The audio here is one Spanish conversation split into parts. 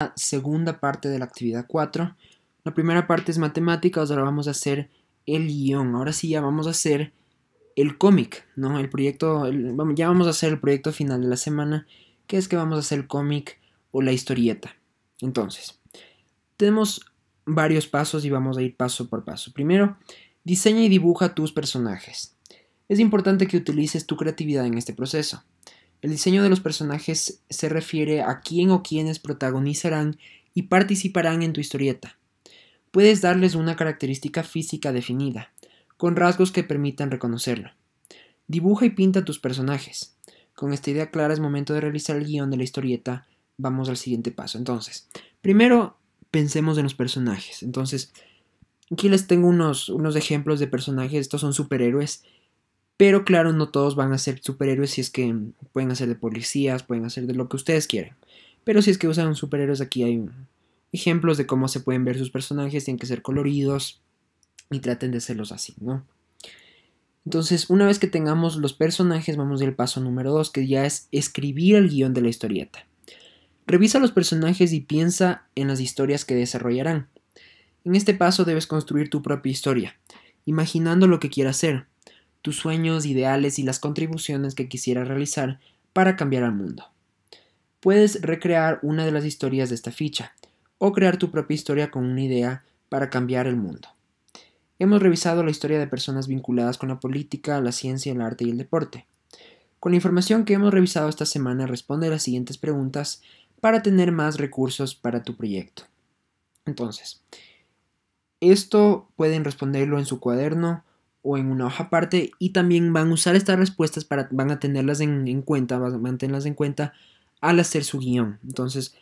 la segunda parte de la actividad 4. La primera parte es matemáticas, ahora vamos a hacer el guión. Ahora sí ya vamos a hacer el cómic, ¿no? El proyecto, ya vamos a hacer el proyecto final de la semana, que es que vamos a hacer el cómic o la historieta. Entonces, tenemos varios pasos y vamos a ir paso por paso. Primero, diseña y dibuja tus personajes. Es importante que utilices tu creatividad en este proceso. El diseño de los personajes se refiere a quién o quiénes protagonizarán y participarán en tu historieta. Puedes darles una característica física definida, con rasgos que permitan reconocerlo. Dibuja y pinta tus personajes. Con esta idea clara es momento de realizar el guión de la historieta. Vamos al siguiente paso. Entonces, primero pensemos en los personajes. Entonces, aquí les tengo unos, unos ejemplos de personajes. Estos son superhéroes pero claro, no todos van a ser superhéroes si es que pueden hacer de policías, pueden hacer de lo que ustedes quieran. Pero si es que usan superhéroes, aquí hay ejemplos de cómo se pueden ver sus personajes, tienen que ser coloridos y traten de serlos así, ¿no? Entonces, una vez que tengamos los personajes, vamos al paso número 2, que ya es escribir el guión de la historieta. Revisa los personajes y piensa en las historias que desarrollarán. En este paso debes construir tu propia historia, imaginando lo que quieras hacer tus sueños, ideales y las contribuciones que quisieras realizar para cambiar al mundo. Puedes recrear una de las historias de esta ficha o crear tu propia historia con una idea para cambiar el mundo. Hemos revisado la historia de personas vinculadas con la política, la ciencia, el arte y el deporte. Con la información que hemos revisado esta semana responde a las siguientes preguntas para tener más recursos para tu proyecto. Entonces, esto pueden responderlo en su cuaderno, o en una hoja aparte y también van a usar estas respuestas para van a tenerlas en, cuenta, van a mantenerlas en cuenta al hacer su guión. Entonces,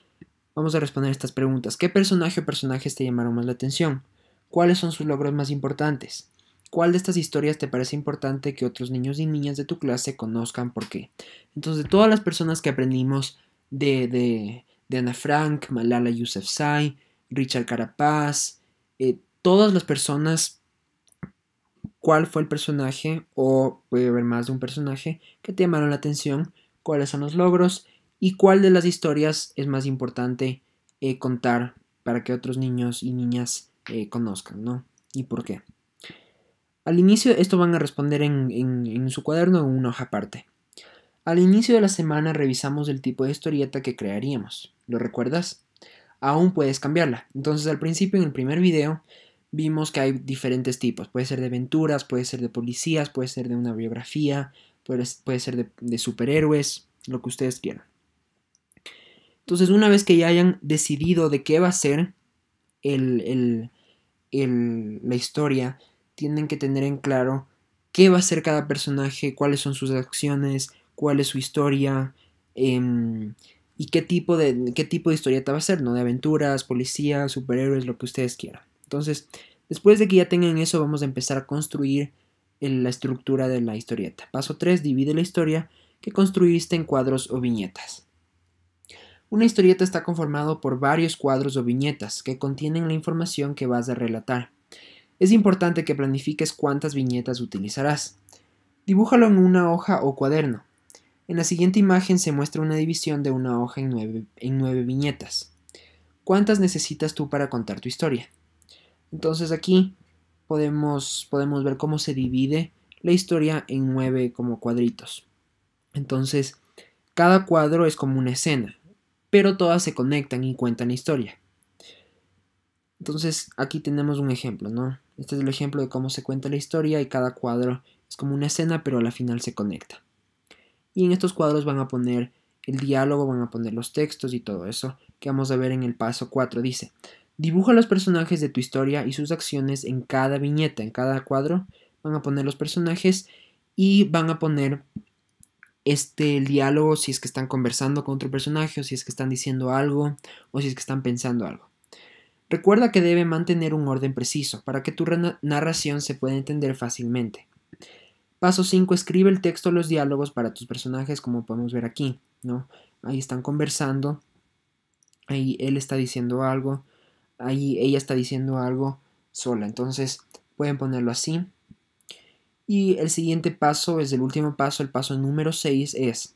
vamos a responder estas preguntas. ¿Qué personaje o personajes te llamaron más la atención? ¿Cuáles son sus logros más importantes? ¿Cuál de estas historias te parece importante que otros niños y niñas de tu clase conozcan por qué? Entonces, de todas las personas que aprendimos de, de, de Ana Frank, Malala Yousafzai, Richard Carapaz, eh, todas las personas cuál fue el personaje o puede haber más de un personaje que te llamaron la atención, cuáles son los logros y cuál de las historias es más importante eh, contar para que otros niños y niñas eh, conozcan, ¿no? ¿Y por qué? Al inicio, esto van a responder en, en su cuaderno en una hoja aparte. Al inicio de la semana revisamos el tipo de historieta que crearíamos. ¿Lo recuerdas? Aún puedes cambiarla. Entonces al principio en el primer video vimos que hay diferentes tipos. Puede ser de aventuras, puede ser de policías, puede ser de una biografía, puede, ser de, superhéroes, lo que ustedes quieran. Entonces, una vez que ya hayan decidido de qué va a ser el, la historia, tienen que tener en claro qué va a ser cada personaje, cuáles son sus acciones, cuál es su historia em, y qué tipo, de, qué tipo de historieta va a ser, ¿no? De aventuras, policías, superhéroes, lo que ustedes quieran. Entonces, después de que ya tengan eso, vamos a empezar a construir la estructura de la historieta. Paso 3, divide la historia que construiste en cuadros o viñetas. Una historieta está conformada por varios cuadros o viñetas que contienen la información que vas a relatar. Es importante que planifiques cuántas viñetas utilizarás. Dibújalo en una hoja o cuaderno. En la siguiente imagen se muestra una división de una hoja en nueve, en nueve viñetas. ¿Cuántas necesitas tú para contar tu historia? Entonces aquí podemos, podemos ver cómo se divide la historia en nueve como cuadritos. Entonces, cada cuadro es como una escena, pero todas se conectan y cuentan la historia. Entonces, aquí tenemos un ejemplo, ¿no? Este es el ejemplo de cómo se cuenta la historia y cada cuadro es como una escena, pero a la final se conecta. Y en estos cuadros van a poner el diálogo, van a poner los textos y todo eso que vamos a ver en el paso 4. Dice, Dibuja los personajes de tu historia y sus acciones en cada viñeta, en cada cuadro. Van a poner los personajes y van a poner este el diálogo si es que están conversando con otro personaje o si es que están diciendo algo o si es que están pensando algo. Recuerda que debe mantener un orden preciso para que tu narración se pueda entender fácilmente. Paso 5. Escribe el texto, los diálogos para tus personajes como podemos ver aquí. ¿no? Ahí están conversando, ahí él está diciendo algo, ahí ella está diciendo algo sola. Entonces pueden ponerlo así. Y el siguiente paso es el último paso, el paso número 6 es,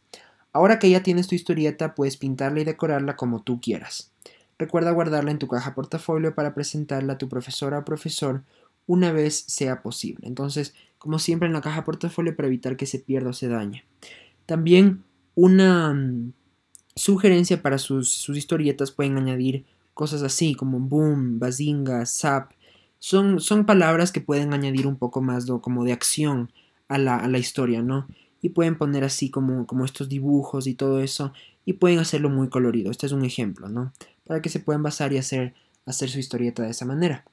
ahora que ya tienes tu historieta, puedes pintarla y decorarla como tú quieras. Recuerda guardarla en tu caja portafolio para presentarla a tu profesora o profesor una vez sea posible. Entonces, como siempre en la caja portafolio para evitar que se pierda o se dañe. También una mm, sugerencia para sus, sus historietas pueden añadir cosas así como boom, bazinga, zap. Son, palabras que pueden añadir un poco más de, como de acción a la, a la historia, ¿no? Y pueden poner así como, como estos dibujos y todo eso y pueden hacerlo muy colorido. Este es un ejemplo, ¿no? Para que se puedan basar y hacer, hacer su historieta de esa manera.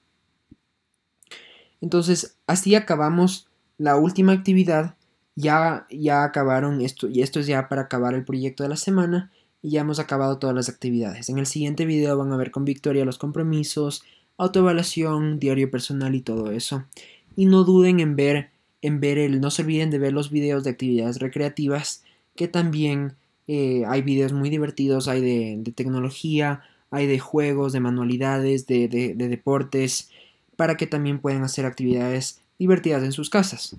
Entonces, así acabamos la última actividad. Ya, ya acabaron esto, y esto es ya para acabar el proyecto de la semana y ya hemos acabado todas las actividades. En el siguiente video van a ver con Victoria los compromisos, autoevaluación, diario personal y todo eso. Y no duden en ver, en ver el, no se olviden de ver los videos de actividades recreativas, que también eh, hay videos muy divertidos, hay de, tecnología, hay de juegos, de manualidades, de deportes, para que también puedan hacer actividades divertidas en sus casas.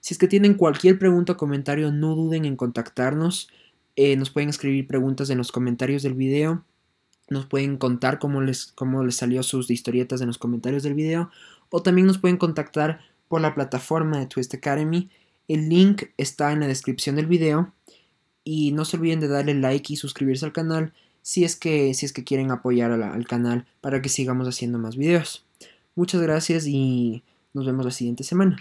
Si es que tienen cualquier pregunta o comentario, no duden en contactarnos. Eh, nos pueden escribir preguntas en los comentarios del video. Nos pueden contar cómo les, salió sus historietas en los comentarios del video. O también nos pueden contactar por la plataforma de Twist Academy. El link está en la descripción del video. Y no se olviden de darle like y suscribirse al canal si es que, si es que quieren apoyar al canal para que sigamos haciendo más videos. Muchas gracias y nos vemos la siguiente semana.